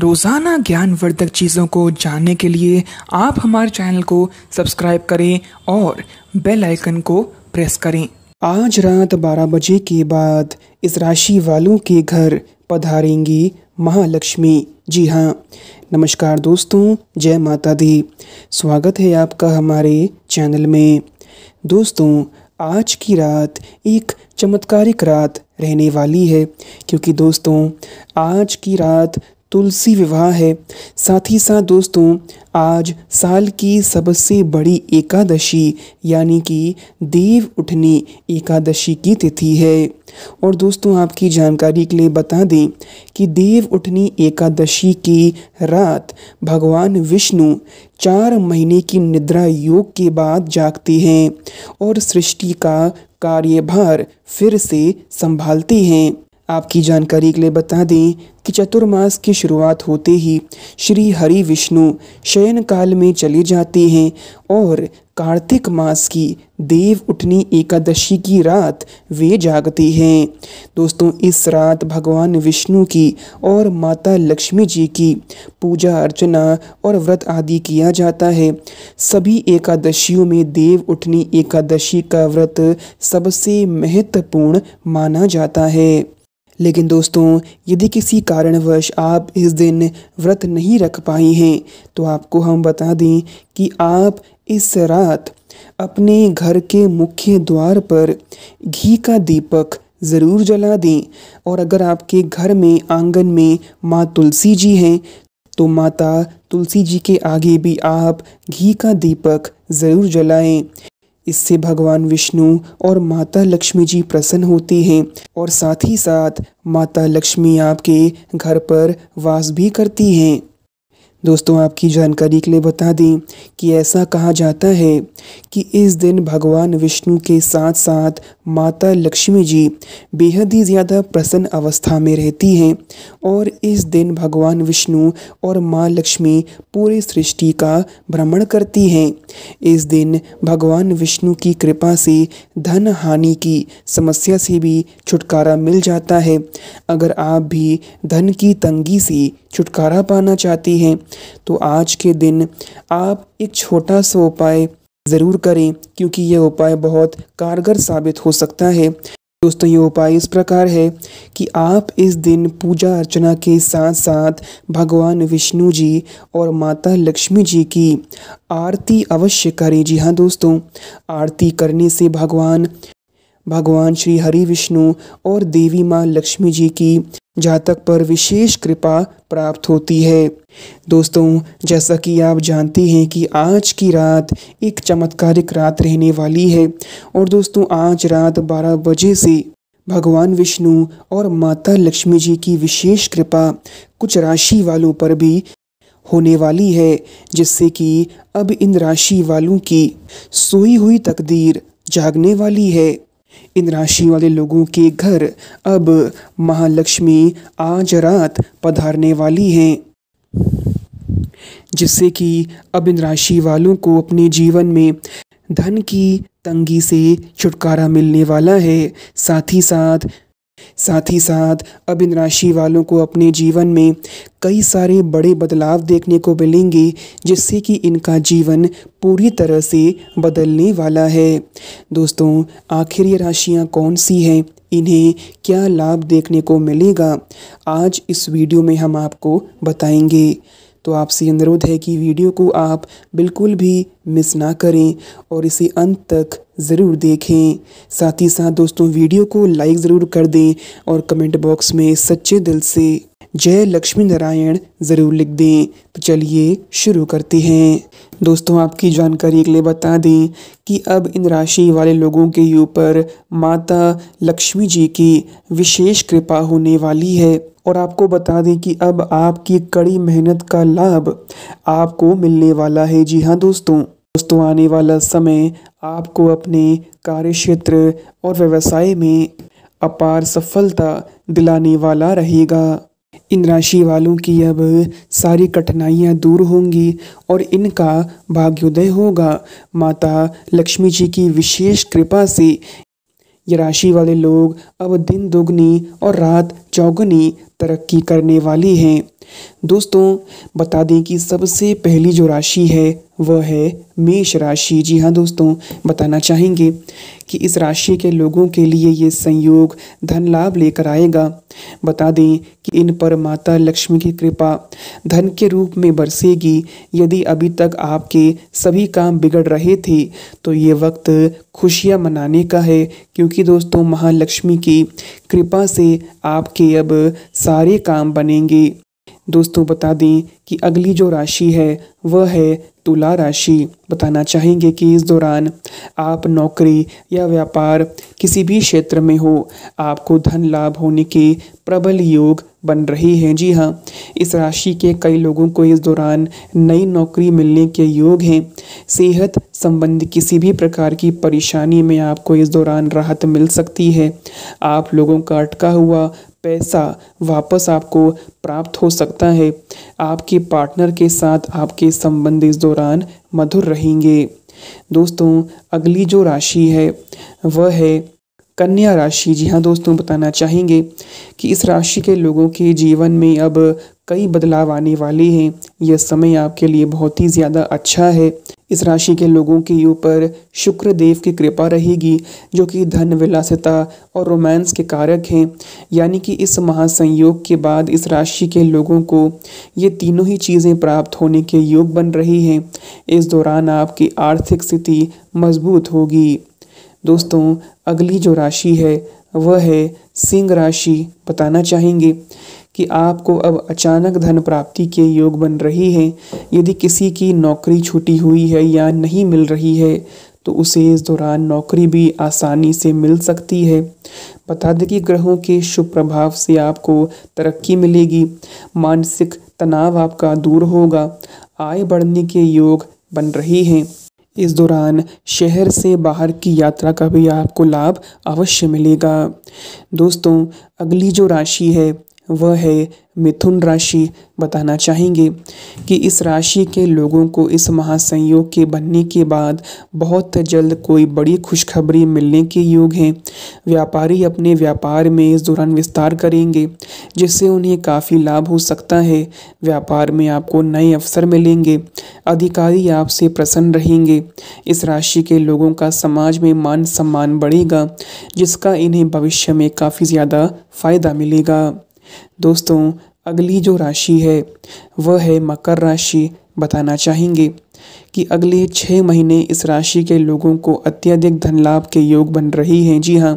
रोज़ाना ज्ञानवर्धक चीज़ों को जानने के लिए आप हमारे चैनल को सब्सक्राइब करें और बेल आइकन को प्रेस करें आज रात 12 बजे के बाद इस राशि वालों के घर पधारेंगी महालक्ष्मी जी हाँ नमस्कार दोस्तों जय माता दी स्वागत है आपका हमारे चैनल में दोस्तों आज की रात एक चमत्कारिक रात रहने वाली है क्योंकि दोस्तों आज की रात तुलसी विवाह है साथ ही साथ दोस्तों आज साल की सबसे बड़ी एकादशी यानी कि देव उठनी एकादशी की तिथि है और दोस्तों आपकी जानकारी के लिए बता दें कि देव उठनी एकादशी की रात भगवान विष्णु चार महीने की निद्रा योग के बाद जागते हैं और सृष्टि का कार्यभार फिर से संभालते हैं आपकी जानकारी के लिए बता दें कि चतुर्मास की शुरुआत होते ही श्री हरि विष्णु शयन काल में चले जाते हैं और कार्तिक मास की देव उठनी एकादशी की रात वे जागते हैं दोस्तों इस रात भगवान विष्णु की और माता लक्ष्मी जी की पूजा अर्चना और व्रत आदि किया जाता है सभी एकादशियों में देव उठनी एकादशी का व्रत सबसे महत्वपूर्ण माना जाता है लेकिन दोस्तों यदि किसी कारणवश आप इस दिन व्रत नहीं रख पाए हैं तो आपको हम बता दें कि आप इस रात अपने घर के मुख्य द्वार पर घी का दीपक ज़रूर जला दें और अगर आपके घर में आंगन में माँ तुलसी जी हैं तो माता तुलसी जी के आगे भी आप घी का दीपक ज़रूर जलाएं इससे भगवान विष्णु और माता लक्ष्मी जी प्रसन्न होते हैं और साथ ही साथ माता लक्ष्मी आपके घर पर वास भी करती हैं दोस्तों आपकी जानकारी के लिए बता दें कि ऐसा कहा जाता है कि इस दिन भगवान विष्णु के साथ साथ माता लक्ष्मी जी बेहद ही ज़्यादा प्रसन्न अवस्था में रहती हैं और इस दिन भगवान विष्णु और माँ लक्ष्मी पूरे सृष्टि का भ्रमण करती हैं इस दिन भगवान विष्णु की कृपा से धन हानि की समस्या से भी छुटकारा मिल जाता है अगर आप भी धन की तंगी से छुटकारा पाना चाहती हैं तो आज के दिन आप एक छोटा सा उपाय ज़रूर करें क्योंकि यह उपाय बहुत कारगर साबित हो सकता है दोस्तों ये उपाय इस प्रकार है कि आप इस दिन पूजा अर्चना के साथ साथ भगवान विष्णु जी और माता लक्ष्मी जी की आरती अवश्य करें जी हाँ दोस्तों आरती करने से भगवान भगवान श्री हरि विष्णु और देवी माँ लक्ष्मी जी की जातक पर विशेष कृपा प्राप्त होती है दोस्तों जैसा कि आप जानते हैं कि आज की रात एक चमत्कारिक रात रहने वाली है और दोस्तों आज रात 12 बजे से भगवान विष्णु और माता लक्ष्मी जी की विशेष कृपा कुछ राशि वालों पर भी होने वाली है जिससे कि अब इन राशि वालों की सोई हुई तकदीर जागने वाली है इन राशि वाले लोगों के घर अब महालक्ष्मी आज रात पधारने वाली हैं जिससे कि अब इन राशि वालों को अपने जीवन में धन की तंगी से छुटकारा मिलने वाला है साथ ही साथ साथ ही साथ अब इन राशि वालों को अपने जीवन में कई सारे बड़े बदलाव देखने को मिलेंगे जिससे कि इनका जीवन पूरी तरह से बदलने वाला है दोस्तों आखिर ये राशियाँ कौन सी हैं इन्हें क्या लाभ देखने को मिलेगा आज इस वीडियो में हम आपको बताएंगे तो आपसे अनुरोध है कि वीडियो को आप बिल्कुल भी मिस ना करें और इसे अंत तक ज़रूर देखें साथ ही साथ दोस्तों वीडियो को लाइक ज़रूर कर दें और कमेंट बॉक्स में सच्चे दिल से जय लक्ष्मी नारायण ज़रूर लिख दें तो चलिए शुरू करते हैं दोस्तों आपकी जानकारी के लिए बता दें कि अब इन राशि वाले लोगों के ऊपर माता लक्ष्मी जी की विशेष कृपा होने वाली है और आपको बता दें कि अब आपकी कड़ी मेहनत का लाभ आपको मिलने वाला है जी हाँ दोस्तों दोस्तों आने वाला समय आपको अपने कार्य क्षेत्र और व्यवसाय में अपार सफलता दिलाने वाला रहेगा इन राशि वालों की अब सारी कठिनाइयां दूर होंगी और इनका भाग्योदय होगा माता लक्ष्मी जी की विशेष कृपा से ये राशि वाले लोग अब दिन दोगुनी और रात चौगुनी तरक्की करने वाली हैं दोस्तों बता दें कि सबसे पहली जो राशि है वह है मेष राशि जी हाँ दोस्तों बताना चाहेंगे कि इस राशि के लोगों के लिए ये संयोग धन लाभ लेकर आएगा बता दें कि इन पर माता लक्ष्मी की कृपा धन के रूप में बरसेगी यदि अभी तक आपके सभी काम बिगड़ रहे थे तो ये वक्त खुशियाँ मनाने का है क्योंकि दोस्तों महालक्ष्मी की कृपा से आपके अब सारे काम बनेंगे दोस्तों बता दें कि अगली जो राशि है वह है तुला राशि बताना चाहेंगे कि इस दौरान आप नौकरी या व्यापार किसी भी क्षेत्र में हो आपको धन लाभ होने के प्रबल योग बन रहे हैं जी हाँ इस राशि के कई लोगों को इस दौरान नई नौकरी मिलने के योग हैं सेहत संबंधी किसी भी प्रकार की परेशानी में आपको इस दौरान राहत मिल सकती है आप लोगों का अटका हुआ पैसा वापस आपको प्राप्त हो सकता है आपके पार्टनर के साथ आपके संबंध इस दौरान मधुर रहेंगे दोस्तों अगली जो राशि है वह है कन्या राशि जी हाँ दोस्तों बताना चाहेंगे कि इस राशि के लोगों के जीवन में अब कई बदलाव आने वाले हैं यह समय आपके लिए बहुत ही ज़्यादा अच्छा है इस राशि के लोगों के ऊपर शुक्र देव की कृपा रहेगी जो कि धन विलासिता और रोमांस के कारक हैं यानी कि इस महासंयोग के बाद इस राशि के लोगों को ये तीनों ही चीज़ें प्राप्त होने के योग बन रही हैं इस दौरान आपकी आर्थिक स्थिति मजबूत होगी दोस्तों अगली जो राशि है वह है सिंह राशि बताना चाहेंगे कि आपको अब अचानक धन प्राप्ति के योग बन रही हैं यदि किसी की नौकरी छूटी हुई है या नहीं मिल रही है तो उसे इस दौरान नौकरी भी आसानी से मिल सकती है बता दें कि ग्रहों के शुभ प्रभाव से आपको तरक्की मिलेगी मानसिक तनाव आपका दूर होगा आय बढ़ने के योग बन रही हैं इस दौरान शहर से बाहर की यात्रा का भी आपको लाभ अवश्य मिलेगा दोस्तों अगली जो राशि है वह है मिथुन राशि बताना चाहेंगे कि इस राशि के लोगों को इस महासंयोग के बनने के बाद बहुत जल्द कोई बड़ी खुशखबरी मिलने के योग हैं व्यापारी अपने व्यापार में इस दौरान विस्तार करेंगे जिससे उन्हें काफ़ी लाभ हो सकता है व्यापार में आपको नए अवसर मिलेंगे अधिकारी आपसे प्रसन्न रहेंगे इस राशि के लोगों का समाज में मान सम्मान बढ़ेगा जिसका इन्हें भविष्य में काफ़ी ज़्यादा फ़ायदा मिलेगा दोस्तों अगली जो राशि है वह है मकर राशि बताना चाहेंगे कि अगले छः महीने इस राशि के लोगों को अत्यधिक धन लाभ के योग बन रही हैं जी हाँ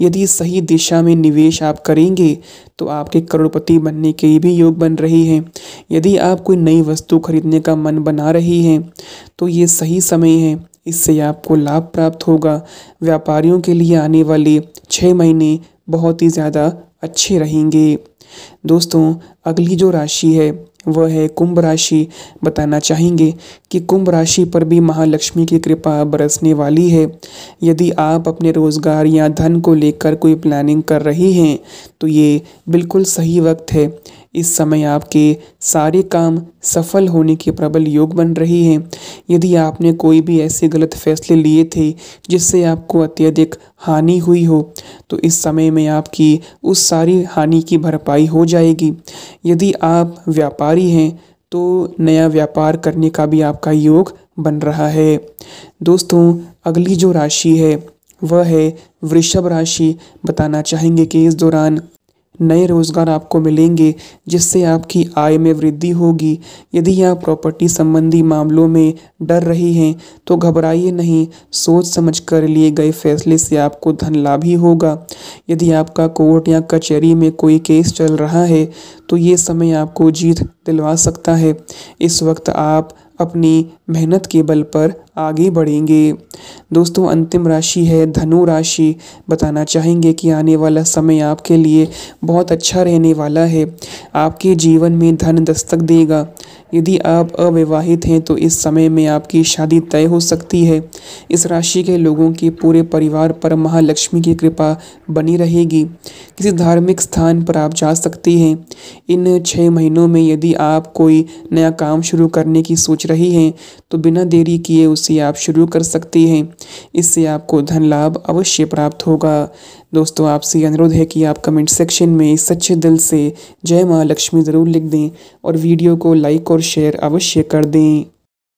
यदि सही दिशा में निवेश आप करेंगे तो आपके करोड़पति बनने के भी योग बन रही हैं यदि आप कोई नई वस्तु खरीदने का मन बना रही हैं तो ये सही समय है इससे आपको लाभ प्राप्त होगा व्यापारियों के लिए आने वाले छः महीने बहुत ही ज़्यादा अच्छे रहेंगे दोस्तों अगली जो राशि है वह है कुंभ राशि बताना चाहेंगे कि कुंभ राशि पर भी महालक्ष्मी की कृपा बरसने वाली है यदि आप अपने रोज़गार या धन को लेकर कोई प्लानिंग कर रही हैं तो ये बिल्कुल सही वक्त है इस समय आपके सारे काम सफल होने के प्रबल योग बन रहे हैं यदि आपने कोई भी ऐसे गलत फैसले लिए थे जिससे आपको अत्यधिक हानि हुई हो तो इस समय में आपकी उस सारी हानि की भरपाई हो जाएगी यदि आप व्यापारी हैं तो नया व्यापार करने का भी आपका योग बन रहा है दोस्तों अगली जो राशि है वह है वृषभ राशि बताना चाहेंगे कि इस दौरान नए रोज़गार आपको मिलेंगे जिससे आपकी आय में वृद्धि होगी यदि आप प्रॉपर्टी संबंधी मामलों में डर रही हैं तो घबराइए नहीं सोच समझ कर लिए गए फैसले से आपको धन लाभ ही होगा यदि आपका कोर्ट या कचहरी में कोई केस चल रहा है तो ये समय आपको जीत दिलवा सकता है इस वक्त आप अपनी मेहनत के बल पर आगे बढ़ेंगे दोस्तों अंतिम राशि है धनु राशि बताना चाहेंगे कि आने वाला समय आपके लिए बहुत अच्छा रहने वाला है आपके जीवन में धन दस्तक देगा यदि आप अविवाहित हैं तो इस समय में आपकी शादी तय हो सकती है इस राशि के लोगों के पूरे परिवार पर महालक्ष्मी की कृपा बनी रहेगी किसी धार्मिक स्थान पर आप जा सकती हैं इन छः महीनों में यदि आप कोई नया काम शुरू करने की सोच रही हैं तो बिना देरी किए उसे आप शुरू कर सकती हैं इससे आपको धन लाभ अवश्य प्राप्त होगा दोस्तों आपसे अनुरोध है कि आप कमेंट सेक्शन में सच्चे दिल से जय माँ लक्ष्मी ज़रूर लिख दें और वीडियो को लाइक और शेयर अवश्य कर दें